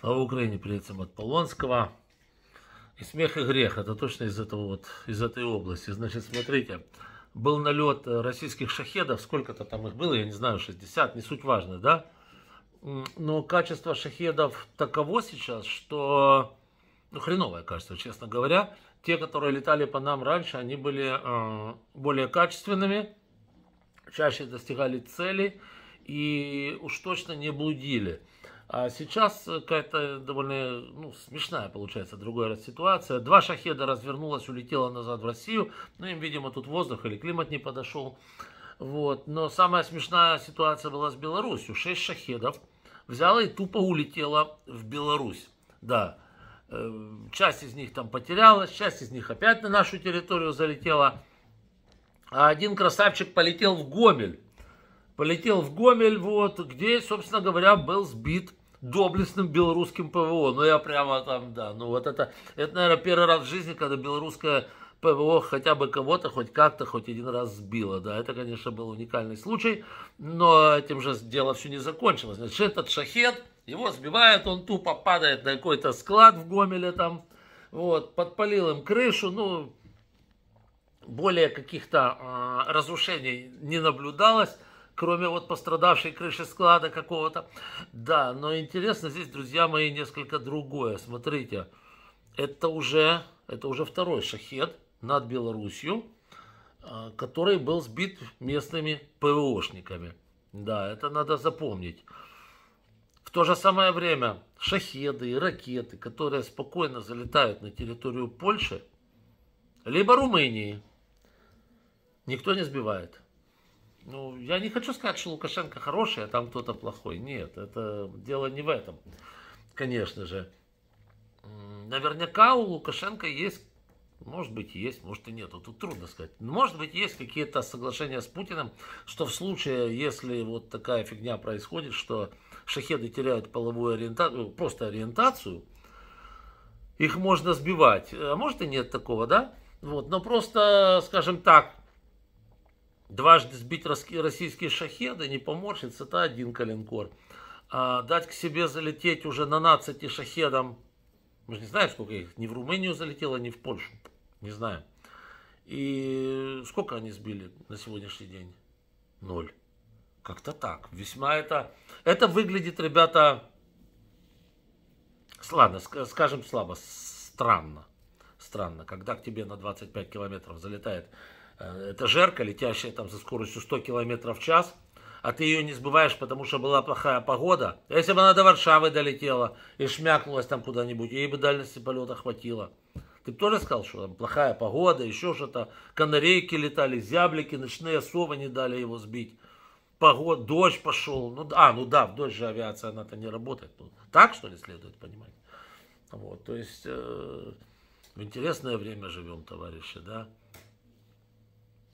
Слава Украине, при этом от Полонского. И смех, и грех, это точно из этого вот, из этой области. Значит, смотрите, был налет э, российских шахедов, сколько-то там их было, я не знаю, 60, не суть важно, да? Но качество шахедов таково сейчас, что, ну, хреновое качество, честно говоря. Те, которые летали по нам раньше, они были э, более качественными, чаще достигали цели и уж точно не блудили. А сейчас э, какая-то довольно ну, смешная получается другая раз ситуация. Два шахеда развернулась, улетела назад в Россию. Ну, им, видимо, тут воздух или климат не подошел. Вот. Но самая смешная ситуация была с Беларусью. Шесть шахедов взяла и тупо улетела в Беларусь. Да, э, часть из них там потерялась, часть из них опять на нашу территорию залетела. А один красавчик полетел в Гомель полетел в Гомель, вот, где, собственно говоря, был сбит доблестным белорусским ПВО. Ну, я прямо там, да, ну, вот это, это, наверное, первый раз в жизни, когда белорусское ПВО хотя бы кого-то хоть как-то хоть один раз сбило. Да, это, конечно, был уникальный случай, но этим же дело все не закончилось. Значит, этот шахет, его сбивает, он тупо падает на какой-то склад в Гомеле там, вот, подпалил им крышу, ну, более каких-то э, разрушений не наблюдалось кроме вот пострадавшей крыши склада какого-то. Да, но интересно здесь, друзья мои, несколько другое. Смотрите, это уже, это уже второй шахет над Белоруссию, а, который был сбит местными ПВОшниками. Да, это надо запомнить. В то же самое время шахеды и ракеты, которые спокойно залетают на территорию Польши, либо Румынии, никто не сбивает. Ну, я не хочу сказать, что Лукашенко хороший, а там кто-то плохой. Нет, это дело не в этом, конечно же. Наверняка у Лукашенко есть, может быть, есть, может и нет, тут трудно сказать. Может быть, есть какие-то соглашения с Путиным, что в случае, если вот такая фигня происходит, что шахеды теряют половую ориентацию, ну, просто ориентацию, их можно сбивать. А может и нет такого, да? Вот, но просто, скажем так, Дважды сбить российские шахеды, не поморщиться, это один калинкор. А дать к себе залететь уже на нацати шахедам, мы же не знаем, сколько их, ни в Румынию залетело, ни в Польшу, не знаем. И сколько они сбили на сегодняшний день? Ноль. Как-то так. Весьма это... Это выглядит, ребята, ладно, скажем слабо, странно. Странно, когда к тебе на 25 километров залетает Э, это жерка, летящая там со скоростью 100 км в час, а ты ее не сбываешь, потому что была плохая погода. Если бы она до Варшавы долетела и шмякнулась там куда-нибудь, ей бы дальности полета хватило. Ты бы тоже сказал, что там плохая погода, еще что-то. Канарейки летали, зяблики, ночные совы не дали его сбить. Погода, дождь пошел. Ну, а, ну да, в дождь же авиация, она-то не работает. Ну, так, что ли, следует понимать? Вот, то есть, э, в интересное время живем, товарищи, да?